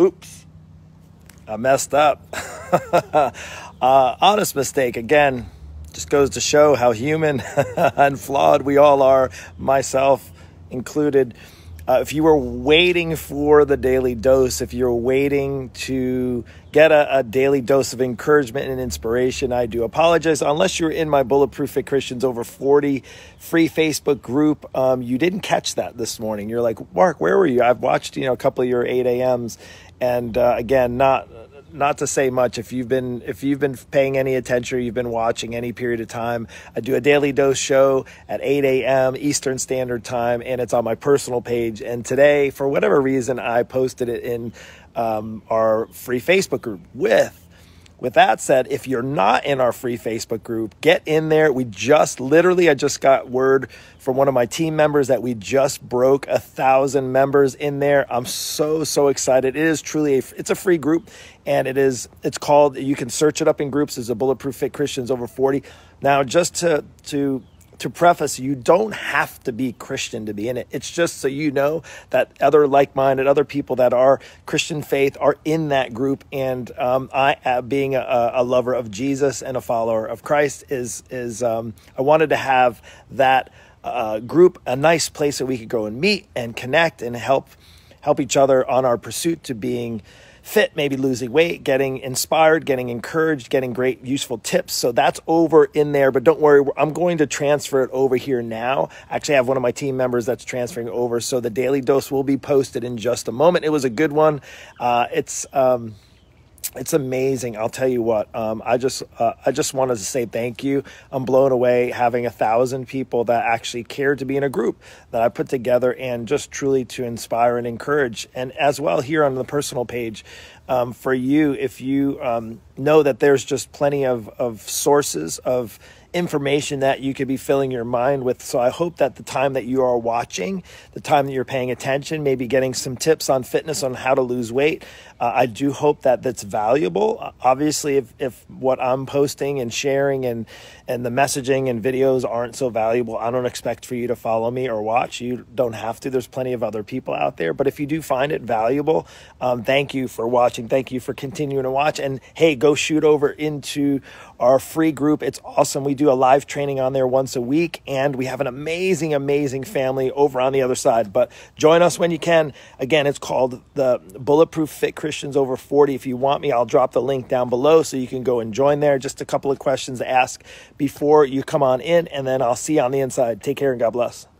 oops, I messed up. uh, honest mistake again. Just goes to show how human and flawed we all are, myself included. Uh, if you were waiting for the daily dose, if you're waiting to get a, a, daily dose of encouragement and inspiration, I do apologize. Unless you're in my Bulletproof Fit Christians over 40 free Facebook group, um, you didn't catch that this morning. You're like, Mark, where were you? I've watched you know a couple of your 8 a.m.s, and uh, again, not not to say much if you've been if you've been paying any attention or you've been watching any period of time i do a daily dose show at 8 a.m eastern standard time and it's on my personal page and today for whatever reason i posted it in um, our free facebook group with with that said, if you're not in our free Facebook group, get in there. We just literally, I just got word from one of my team members that we just broke a thousand members in there. I'm so so excited. It is truly a it's a free group, and it is it's called. You can search it up in groups. as a Bulletproof Fit Christians over 40. Now, just to to to preface, you don't have to be Christian to be in it. It's just so you know that other like minded, other people that are Christian faith are in that group. And um, I, uh, being a, a, lover of Jesus and a follower of Christ, is, is um, I wanted to have that uh, group a nice place that we could go and meet and connect and help help each other on our pursuit to being fit, maybe losing weight, getting inspired, getting encouraged, getting great useful tips. So that's over in there, but don't worry, I'm going to transfer it over here now. Actually, I have one of my team members that's transferring over. So the daily dose will be posted in just a moment. It was a good one. Uh, it's, um, it's amazing. I'll tell you what. Um, I just uh, I just wanted to say thank you. I'm blown away having a thousand people that actually care to be in a group that I put together, and just truly to inspire and encourage. And as well here on the personal page, um, for you, if you um, know that there's just plenty of of sources of information that you could be filling your mind with. So I hope that the time that you are watching, the time that you're paying attention, maybe getting some tips on fitness on how to lose weight, uh, I do hope that that's valuable. Uh, obviously, if, if what I'm posting and sharing and, and the messaging and videos aren't so valuable, I don't expect for you to follow me or watch. You don't have to. There's plenty of other people out there. But if you do find it valuable, um, thank you for watching. Thank you for continuing to watch. And hey, go shoot over into our free group. It's awesome. We do a live training on there once a week, and we have an amazing, amazing family over on the other side. But join us when you can. Again, it's called the Bulletproof Fit Christians Over 40. If you want me, I'll drop the link down below so you can go and join there. Just a couple of questions to ask before you come on in, and then I'll see you on the inside. Take care and God bless.